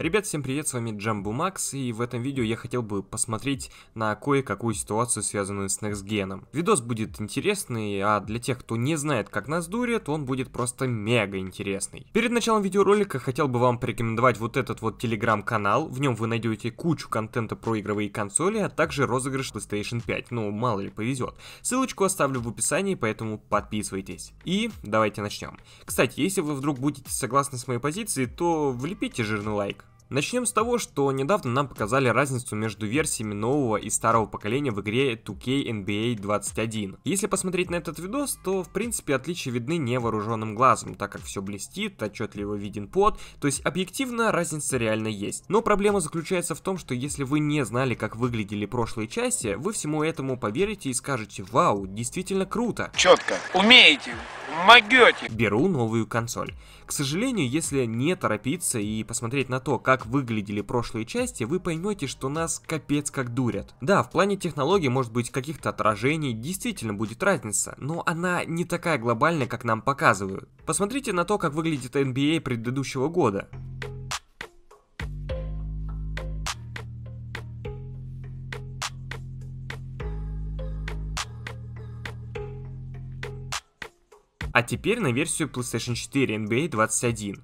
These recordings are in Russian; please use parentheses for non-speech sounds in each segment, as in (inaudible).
Ребят, всем привет, с вами Джамбу Макс, и в этом видео я хотел бы посмотреть на кое-какую ситуацию, связанную с Нексгеном. Видос будет интересный, а для тех, кто не знает, как нас дурят, он будет просто мега интересный. Перед началом видеоролика хотел бы вам порекомендовать вот этот вот телеграм-канал, в нем вы найдете кучу контента про игровые консоли, а также розыгрыш PlayStation 5, ну мало ли повезет. Ссылочку оставлю в описании, поэтому подписывайтесь. И давайте начнем. Кстати, если вы вдруг будете согласны с моей позицией, то влепите жирный лайк. Начнем с того, что недавно нам показали разницу между версиями нового и старого поколения в игре 2K NBA 21. Если посмотреть на этот видос, то в принципе отличия видны невооруженным глазом, так как все блестит, отчетливо виден пот, то есть объективно разница реально есть. Но проблема заключается в том, что если вы не знали, как выглядели прошлые части, вы всему этому поверите и скажете «Вау, действительно круто!» Четко, умеете, могете. Беру новую консоль. К сожалению, если не торопиться и посмотреть на то, как выглядели прошлые части, вы поймете, что нас капец как дурят. Да, в плане технологий, может быть, каких-то отражений действительно будет разница, но она не такая глобальная, как нам показывают. Посмотрите на то, как выглядит NBA а предыдущего года. А теперь на версию PlayStation 4 NBA 21.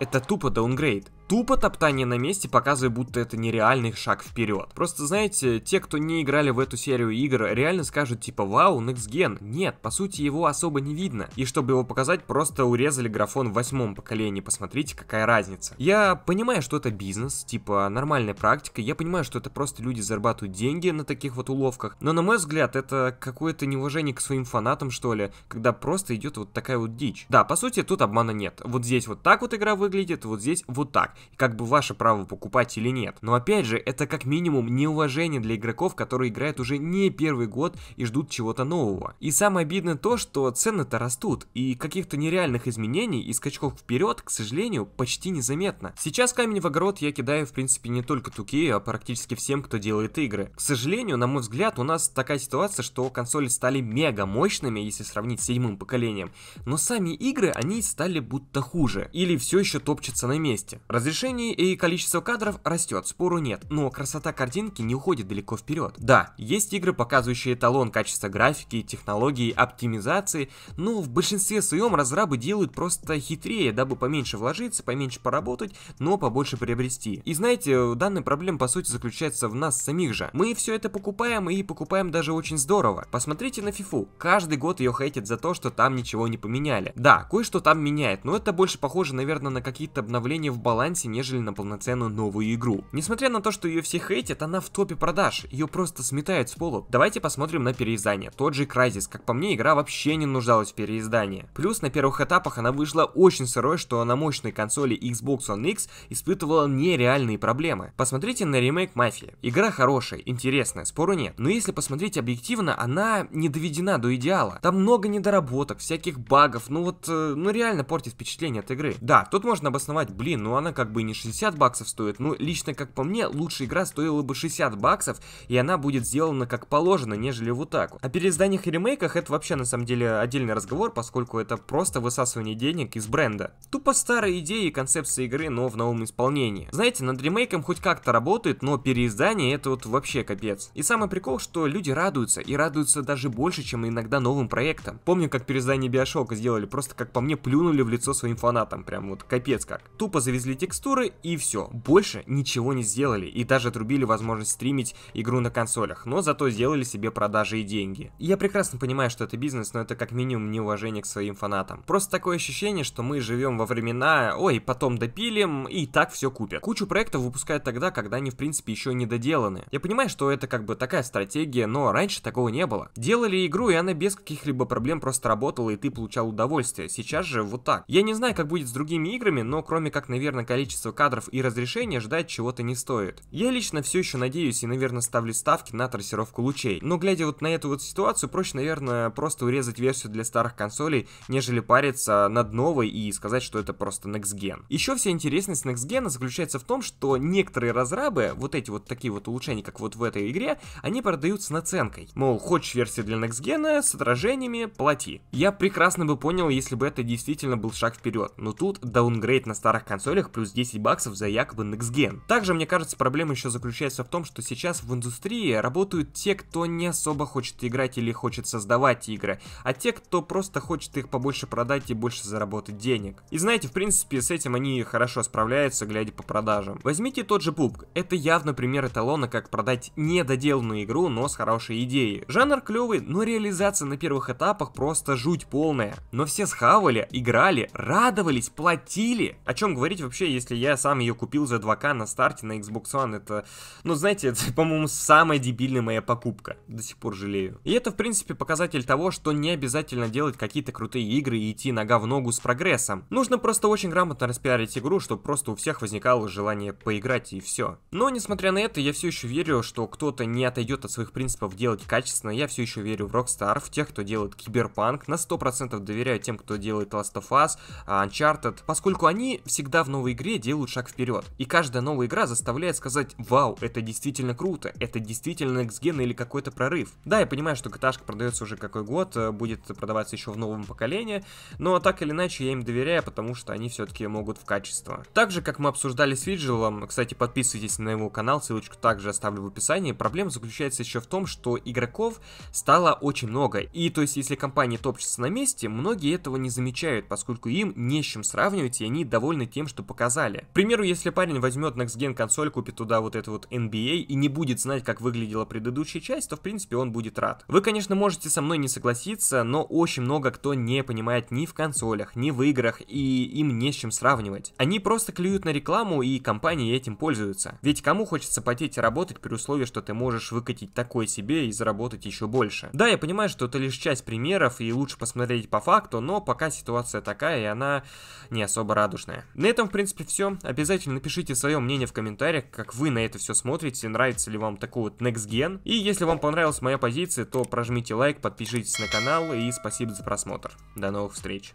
Это тупо даунгрейд тупо топтание на месте, показывая, будто это нереальный шаг вперед. Просто, знаете, те, кто не играли в эту серию игр, реально скажут, типа, вау, Next Gen. Нет, по сути, его особо не видно. И чтобы его показать, просто урезали графон в восьмом поколении, посмотрите, какая разница. Я понимаю, что это бизнес, типа, нормальная практика, я понимаю, что это просто люди зарабатывают деньги на таких вот уловках, но, на мой взгляд, это какое-то неуважение к своим фанатам, что ли, когда просто идет вот такая вот дичь. Да, по сути, тут обмана нет. Вот здесь вот так вот игра выглядит, вот здесь вот так как бы ваше право покупать или нет. Но опять же, это как минимум неуважение для игроков, которые играют уже не первый год и ждут чего-то нового. И самое обидное то, что цены-то растут, и каких-то нереальных изменений и скачков вперед, к сожалению, почти незаметно. Сейчас камень в огород я кидаю, в принципе, не только туке, а практически всем, кто делает игры. К сожалению, на мой взгляд, у нас такая ситуация, что консоли стали мега мощными, если сравнить с седьмым поколением, но сами игры, они стали будто хуже, или все еще топчутся на месте. Разве Разрешение и количество кадров растет, спору нет, но красота картинки не уходит далеко вперед. Да, есть игры, показывающие эталон качества графики, технологии, оптимизации, но в большинстве своем разрабы делают просто хитрее, дабы поменьше вложиться, поменьше поработать, но побольше приобрести. И знаете, данная проблема по сути заключается в нас самих же. Мы все это покупаем и покупаем даже очень здорово. Посмотрите на FIFA. Каждый год ее хейтят за то, что там ничего не поменяли. Да, кое-что там меняет, но это больше похоже, наверное, на какие-то обновления в балансе шансе, нежели на полноценную новую игру. Несмотря на то, что ее все хейтят, она в топе продаж, ее просто сметает с пола. Давайте посмотрим на переиздание. Тот же Crysis, как по мне, игра вообще не нуждалась в переиздании. Плюс на первых этапах она вышла очень сырой, что на мощной консоли Xbox One X испытывала нереальные проблемы. Посмотрите на ремейк Мафии. Игра хорошая, интересная, спору нет. Но если посмотреть объективно, она не доведена до идеала. Там много недоработок, всяких багов, ну вот, э, ну реально портит впечатление от игры. Да, тут можно обосновать, блин, ну она как бы не 60 баксов стоит, но лично, как по мне, лучшая игра стоила бы 60 баксов, и она будет сделана как положено, нежели вот так вот. О переизданиях и ремейках это вообще на самом деле отдельный разговор, поскольку это просто высасывание денег из бренда. Тупо старые идеи и концепции игры, но в новом исполнении. Знаете, над ремейком хоть как-то работает, но переиздание это вот вообще капец. И самый прикол, что люди радуются, и радуются даже больше, чем иногда новым проектам. Помню, как переиздание Биошока сделали, просто как по мне плюнули в лицо своим фанатам, прям вот капец как. Тупо завезли те текстуры и все. Больше ничего не сделали и даже отрубили возможность стримить игру на консолях, но зато сделали себе продажи и деньги. Я прекрасно понимаю, что это бизнес, но это как минимум неуважение к своим фанатам. Просто такое ощущение, что мы живем во времена, ой, потом допилим и так все купят. Кучу проектов выпускают тогда, когда они в принципе еще не доделаны. Я понимаю, что это как бы такая стратегия, но раньше такого не было. Делали игру, и она без каких-либо проблем просто работала, и ты получал удовольствие. Сейчас же вот так. Я не знаю, как будет с другими играми, но кроме как, наверное, количество кадров и разрешения ждать чего-то не стоит. Я лично все еще надеюсь и, наверное, ставлю ставки на трассировку лучей. Но глядя вот на эту вот ситуацию, проще, наверное, просто урезать версию для старых консолей, нежели париться над новой и сказать, что это просто Next Gen. Еще вся интересность Next Gen заключается в том, что некоторые разрабы, вот эти вот такие вот улучшения, как вот в этой игре, они продаются наценкой. Мол, хочешь версию для Next Gen с отражениями, плати. Я прекрасно бы понял, если бы это действительно был шаг вперед, но тут даунгрейд на старых консолях плюс плюс 10 баксов за якобы Next Gen. Также, мне кажется, проблема еще заключается в том, что сейчас в индустрии работают те, кто не особо хочет играть или хочет создавать игры, а те, кто просто хочет их побольше продать и больше заработать денег. И знаете, в принципе, с этим они хорошо справляются, глядя по продажам. Возьмите тот же PUBG. Это явно пример эталона, как продать недоделанную игру, но с хорошей идеей. Жанр клевый, но реализация на первых этапах просто жуть полная. Но все схавали, играли, радовались, платили. О чем говорить вообще, если я сам ее купил за 2К на старте на Xbox One. Это, ну, знаете, (laughs) это, по-моему, самая дебильная моя покупка. До сих пор жалею. И это, в принципе, показатель того, что не обязательно делать какие-то крутые игры и идти нога в ногу с прогрессом. Нужно просто очень грамотно распиарить игру, чтобы просто у всех возникало желание поиграть и все. Но, несмотря на это, я все еще верю, что кто-то не отойдет от своих принципов делать качественно. Я все еще верю в Rockstar, в тех, кто делает Киберпанк. На 100% доверяю тем, кто делает Last of Us, а, Uncharted, поскольку они всегда в новой игре игре делают шаг вперед. И каждая новая игра заставляет сказать «Вау, это действительно круто, это действительно x или какой-то прорыв». Да, я понимаю, что GTA продается уже какой год, э, будет продаваться еще в новом поколении, но так или иначе я им доверяю, потому что они все-таки могут в качество. Так же, как мы обсуждали с Виджилом, кстати, подписывайтесь на его канал, ссылочку также оставлю в описании, проблема заключается еще в том, что игроков стало очень много. И то есть, если компания топчется на месте, многие этого не замечают, поскольку им не с чем сравнивать, и они довольны тем, что показали показали. К примеру, если парень возьмет Next Gen консоль, купит туда вот это вот NBA а и не будет знать, как выглядела предыдущая часть, то в принципе он будет рад. Вы, конечно, можете со мной не согласиться, но очень много кто не понимает ни в консолях, ни в играх, и им не с чем сравнивать. Они просто клюют на рекламу, и компании этим пользуются. Ведь кому хочется потеть и работать при условии, что ты можешь выкатить такое себе и заработать еще больше? Да, я понимаю, что это лишь часть примеров, и лучше посмотреть по факту, но пока ситуация такая, и она не особо радужная. На этом, в принципе, все. Обязательно напишите свое мнение в комментариях, как вы на это все смотрите, нравится ли вам такой вот Next Gen. И если вам понравилась моя позиция, то прожмите лайк, подпишитесь на канал и спасибо за просмотр. До новых встреч!